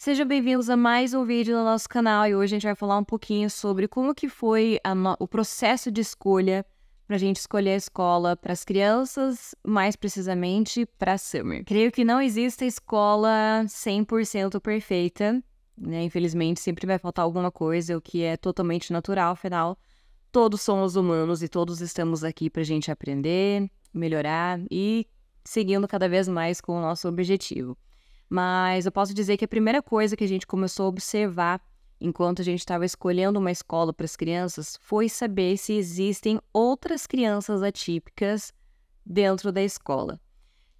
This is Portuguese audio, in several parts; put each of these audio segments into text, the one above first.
Sejam bem-vindos a mais um vídeo no nosso canal e hoje a gente vai falar um pouquinho sobre como que foi o processo de escolha para a gente escolher a escola para as crianças, mais precisamente para Summer. Creio que não existe escola 100% perfeita, né? Infelizmente sempre vai faltar alguma coisa, o que é totalmente natural, afinal todos somos humanos e todos estamos aqui para a gente aprender, melhorar e seguindo cada vez mais com o nosso objetivo. Mas eu posso dizer que a primeira coisa que a gente começou a observar enquanto a gente estava escolhendo uma escola para as crianças foi saber se existem outras crianças atípicas dentro da escola.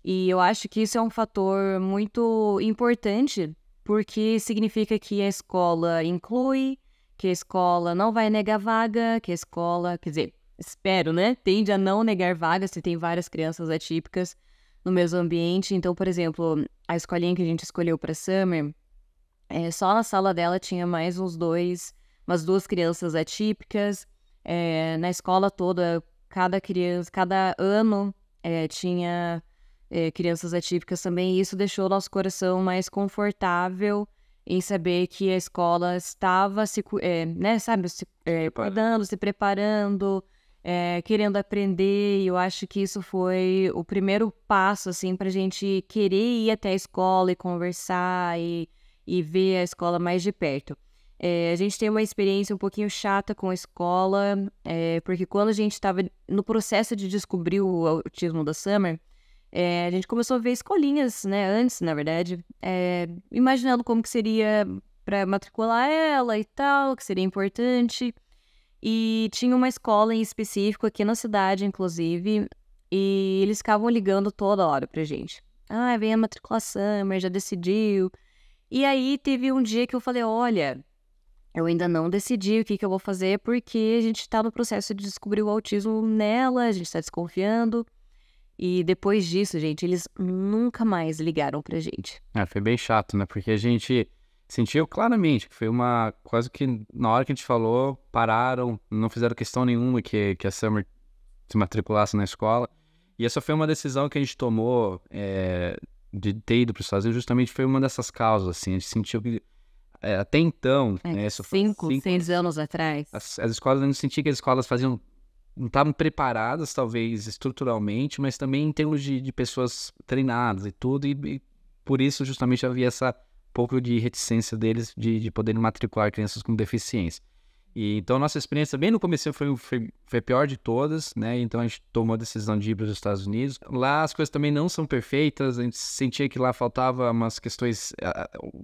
E eu acho que isso é um fator muito importante, porque significa que a escola inclui, que a escola não vai negar vaga, que a escola, quer dizer, espero, né? Tende a não negar vaga se tem várias crianças atípicas no mesmo ambiente. Então, por exemplo, a escolinha que a gente escolheu para Summer, é, só na sala dela tinha mais uns dois, umas duas crianças atípicas. É, na escola toda, cada criança, cada ano é, tinha crianças atípicas também. E isso deixou nosso coração mais confortável em saber que a escola estava se, né, sabe, se cuidando, se preparando é, querendo aprender. E eu acho que isso foi o primeiro passo, assim, para a gente querer ir até a escola e conversar e, e ver a escola mais de perto. É, a gente tem uma experiência um pouquinho chata com a escola, é, porque quando a gente estava no processo de descobrir o autismo da Summer, é, a gente começou a ver escolinhas, né? Antes, na verdade, é, imaginando como que seria para matricular ela e tal, que seria importante. E tinha uma escola em específico aqui na cidade, inclusive, e eles ficavam ligando toda hora pra gente. Ah, vem a matriculação, mas já decidiu. E aí teve um dia que eu falei: olha, eu ainda não decidi o que, que eu vou fazer, porque a gente tá no processo de descobrir o autismo nela, a gente tá desconfiando. E depois disso, gente, eles nunca mais ligaram pra gente. Ah, foi bem chato, né? Porque a gente sentiu claramente que foi uma. Quase que na hora que a gente falou, pararam, não fizeram questão nenhuma que, que a Summer se matriculasse na escola. E essa foi uma decisão que a gente tomou é, de ter ido para os Estados Unidos, justamente foi uma dessas causas, assim. A gente sentiu que. É, até então, é, né, cinco, cinco, seis anos atrás. As, as escolas, a gente sentia que as escolas faziam não estavam preparadas, talvez, estruturalmente, mas também em termos de, de pessoas treinadas e tudo, e, e, por isso justamente havia essa pouco de reticência deles de, de poderem matricular crianças com deficiência. E, então, nossa experiência bem no começo foi, foi, foi, pior de todas, né? Então, a gente tomou a decisão de ir para os Estados Unidos. Lá, as coisas também não são perfeitas. A gente sentia que lá faltava umas questões...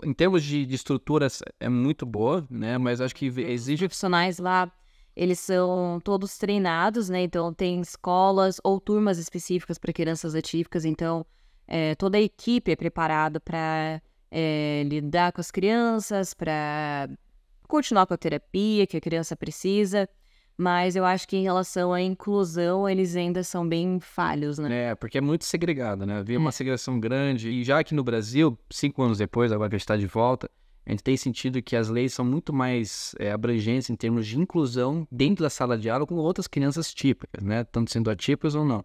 Em termos de, de estruturas, é muito boa, né? Mas acho que exige... Os profissionais lá, eles são todos treinados, né? Então, tem escolas ou turmas específicas para crianças atípicas. Então, é, toda a equipe é preparada para é, lidar com as crianças, para continuar com a terapia que a criança precisa. Mas eu acho que em relação à inclusão, eles ainda são bem falhos, né? É, porque é muito segregado, né? Havia uma é. segregação grande. E já aqui no Brasil, cinco anos depois, agora que a gente está de volta, a gente tem sentido que as leis são muito mais é, abrangentes em termos de inclusão dentro da sala de aula com outras crianças típicas, né? Tanto sendo atípicas ou não.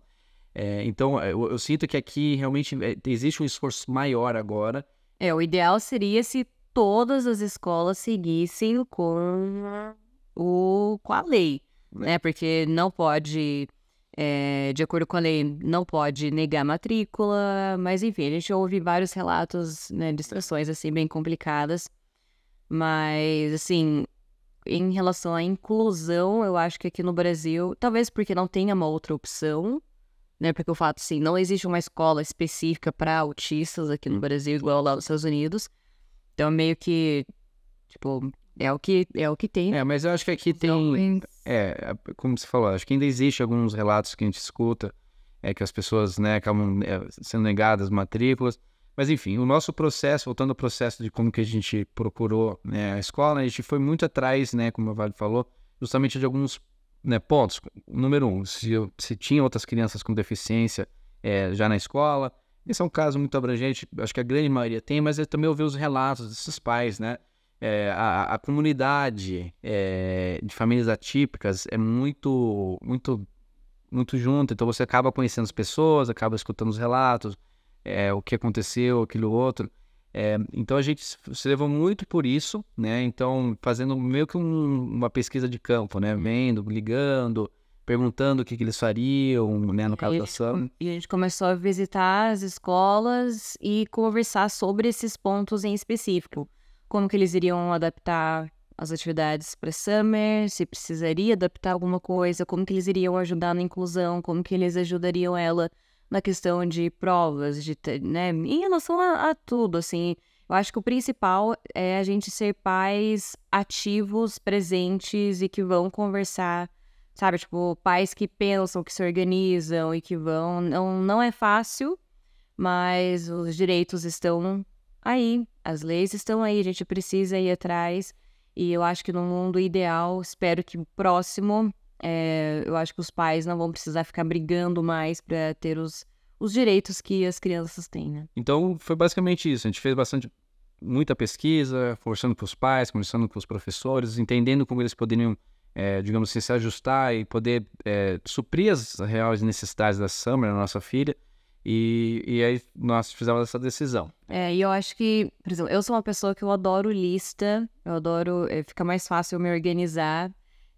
É, então, eu, eu, sinto que aqui realmente existe um esforço maior agora é, o ideal seria se todas as escolas seguissem com, o, com a lei, né? né? Porque não pode, é, de acordo com a lei, não pode negar matrícula, mas enfim, a gente ouve vários relatos, né, de situações assim bem complicadas. Mas, assim, em relação à inclusão, eu acho que aqui no Brasil, talvez porque não tenha uma outra opção, né? Porque o fato, assim, não existe uma escola específica para autistas aqui no hum. Brasil, igual lá nos Estados Unidos. Então, é meio que, tipo, é o que, é o que tem. É, mas eu acho que aqui tem... É, é, como você falou, acho que ainda existe alguns relatos que a gente escuta, é que as pessoas, né, acabam é, sendo negadas matrículas. Mas, enfim, o nosso processo, voltando ao processo de como que a gente procurou né, a escola, a gente foi muito atrás, né, como a Vale falou, justamente de alguns né, pontos. Número um, se, se tinha outras crianças com deficiência é, já na escola. Esse é um caso muito abrangente, acho que a grande maioria tem, mas eu também ouvi os relatos desses pais, né? É, a, a, comunidade é, de famílias atípicas é muito, muito, muito junto, então você acaba conhecendo as pessoas, acaba escutando os relatos, é, o que aconteceu, aquilo outro. É, então a gente se levou muito por isso, né? Então, fazendo meio que um, uma pesquisa de campo, né? Vendo, ligando, perguntando o que, que eles fariam, né? No é, caso da Sam. E a gente começou a visitar as escolas e conversar sobre esses pontos em específico. Como que eles iriam adaptar as atividades para Summer, se precisaria adaptar alguma coisa, como que eles iriam ajudar na inclusão, como que eles ajudariam ela na questão de provas, de, né, em relação a, a tudo, assim. Eu acho que o principal é a gente ser pais ativos, presentes e que vão conversar, sabe? Tipo, pais que pensam, que se organizam e que vão. Não, não é fácil, mas os direitos estão aí, as leis estão aí, a gente precisa ir atrás. E eu acho que no mundo ideal, espero que próximo, é, eu acho que os pais não vão precisar ficar brigando mais para ter os, os direitos que as crianças têm, né? Então, foi basicamente isso. A gente fez bastante, muita pesquisa, forçando com os pais, conversando com os professores, entendendo como eles poderiam, é, digamos assim, se ajustar e poder é, suprir as reais necessidades da Summer, a nossa filha. E, e aí nós fizemos essa decisão. É, e eu acho que, por exemplo, eu sou uma pessoa que eu adoro lista, eu adoro, fica mais fácil eu me organizar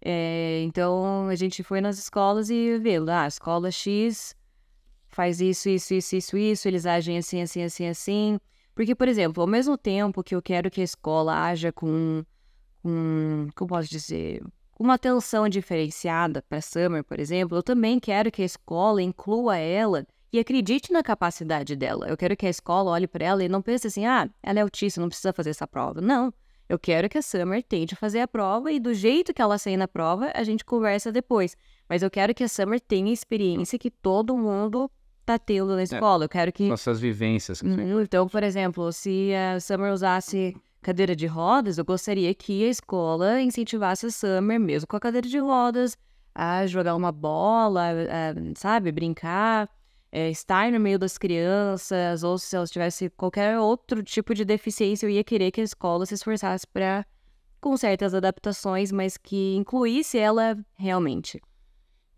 é, então a gente foi nas escolas e viu, ah, escola X faz isso, isso, isso, isso, isso, eles agem assim, assim, assim, assim. Porque, por exemplo, ao mesmo tempo que eu quero que a escola haja com, com como posso dizer, uma atenção diferenciada para Summer, por exemplo, eu também quero que a escola inclua ela e acredite na capacidade dela. Eu quero que a escola olhe para ela e não pense assim, ah, ela é autista, não precisa fazer essa prova. Não. Eu quero que a Summer tente fazer a prova e do jeito que ela sair na prova, a gente conversa depois. Mas eu quero que a Summer tenha a experiência que todo mundo tá tendo na é. escola. Eu quero que. Nossas vivências. Uhum. Então, por exemplo, se a Summer usasse cadeira de rodas, eu gostaria que a escola incentivasse a Summer, mesmo com a cadeira de rodas, a jogar uma bola, a, sabe, brincar é, estar no meio das crianças, ou se elas tivessem qualquer outro tipo de deficiência, eu ia querer que a escola se esforçasse para com certas adaptações, mas que incluísse ela realmente.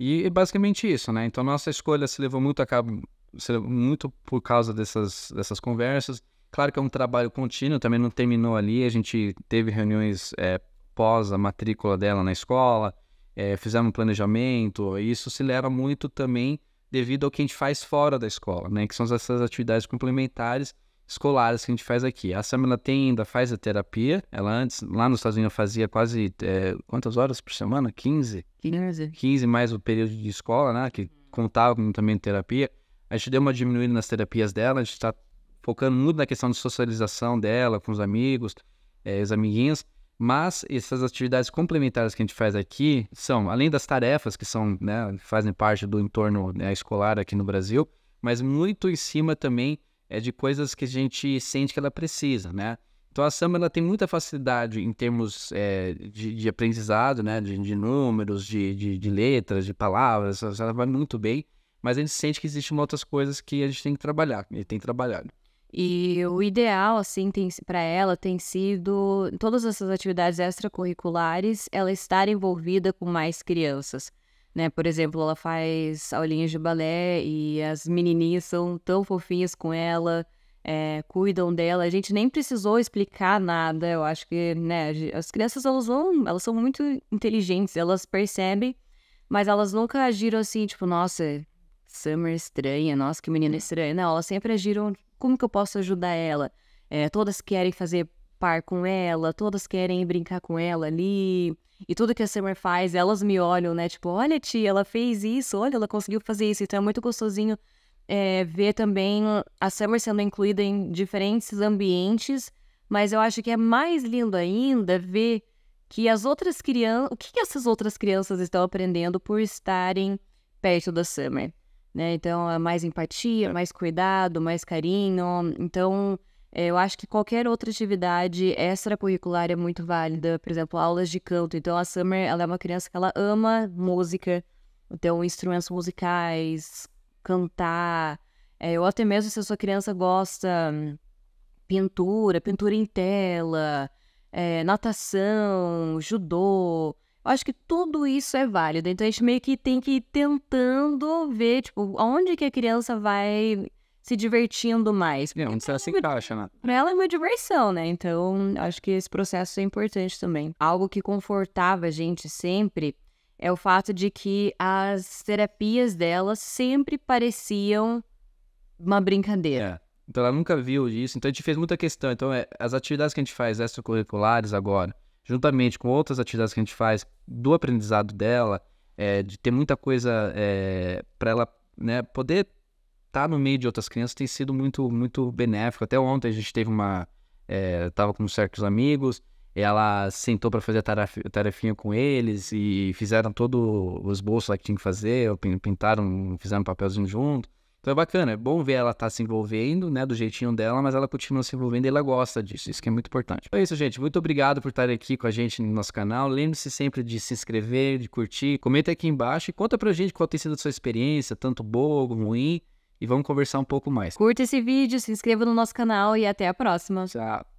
E é basicamente isso, né? Então nossa escolha se levou muito a cabo, levou muito por causa dessas, dessas conversas. Claro que é um trabalho contínuo, também não terminou ali. A gente teve reuniões é, pós a matrícula dela na escola, é, fizemos um planejamento. E isso se leva muito também devido ao que a gente faz fora da escola, né? Que são essas atividades complementares escolares que a gente faz aqui. A Samila tem, ainda faz a terapia. Ela antes, lá nos Estados Unidos, fazia quase é, quantas horas por semana? 15? 15. 15 mais o período de escola, né? Que contava com também terapia. A gente deu uma diminuída nas terapias dela, a gente está focando muito na questão de socialização dela com os amigos, é, os amiguinhos. Mas essas atividades complementares que a gente faz aqui são, além das tarefas que são, né, fazem parte do entorno né, escolar aqui no Brasil, mas muito em cima também é de coisas que a gente sente que ela precisa, né? Então a Samba ela tem muita facilidade em termos é, de, de, aprendizado, né? De, de números, de, de, de, letras, de palavras, ela vai muito bem, mas a gente sente que existem outras coisas que a gente tem que trabalhar, e tem trabalhado. E o ideal, assim, para ela tem sido, em todas essas atividades extracurriculares, ela estar envolvida com mais crianças. Né? Por exemplo, ela faz aulinhas de balé e as menininhas são tão fofinhas com ela, é, cuidam dela. A gente nem precisou explicar nada. Eu acho que, né, as crianças elas vão, elas são muito inteligentes, elas percebem, mas elas nunca agiram assim, tipo, nossa, Summer estranha, nossa, que menina é. estranha. Não, elas sempre agiram, como que eu posso ajudar ela? É, todas querem fazer par com ela, todas querem brincar com ela ali. E tudo que a Summer faz, elas me olham, né? Tipo, olha, tia, ela fez isso, olha, ela conseguiu fazer isso. Então é muito gostosinho é, ver também a Summer sendo incluída em diferentes ambientes. Mas eu acho que é mais lindo ainda ver que as outras crianças. O que, que essas outras crianças estão aprendendo por estarem perto da Summer? Né? Então, é mais empatia, é. mais cuidado, mais carinho. Então, é, eu acho que qualquer outra atividade extracurricular é muito válida. Por exemplo, aulas de canto. Então, a Summer, ela é uma criança que ela ama música. Então, instrumentos musicais, cantar. É, ou até mesmo se a sua criança gosta hum, pintura, pintura em tela, é, natação, judô acho que tudo isso é válido. Então a gente meio que tem que ir tentando ver, tipo, onde que a criança vai se divertindo mais. não, é, onde ela se é encaixa, né? Pra ela é uma diversão, né? Então, acho que esse processo é importante também. Algo que confortava a gente sempre é o fato de que as terapias dela sempre pareciam uma brincadeira. É. Então ela nunca viu isso, então a gente fez muita questão. Então, é, as atividades que a gente faz extracurriculares agora, juntamente com outras atividades que a gente faz, do aprendizado dela, é, de ter muita coisa é, para ela né, poder estar tá no meio de outras crianças, tem sido muito, muito benéfico. Até ontem a gente teve uma. É, tava com certos amigos, ela sentou para fazer a tarefinha com eles e fizeram todo os bolsos lá que tinha que fazer, pintaram, fizeram um papelzinho junto. Então é bacana, é bom ver ela tá se envolvendo, né, do jeitinho dela, mas ela continua se envolvendo e ela gosta disso, isso que é muito importante. Então é isso, gente, muito obrigado por estar aqui com a gente no nosso canal. Lembre-se sempre de se inscrever, de curtir, comenta aqui embaixo e conta pra gente qual tem sido a sua experiência, tanto boa ou ruim, e vamos conversar um pouco mais. Curta esse vídeo, se inscreva no nosso canal e até a próxima. Tchau.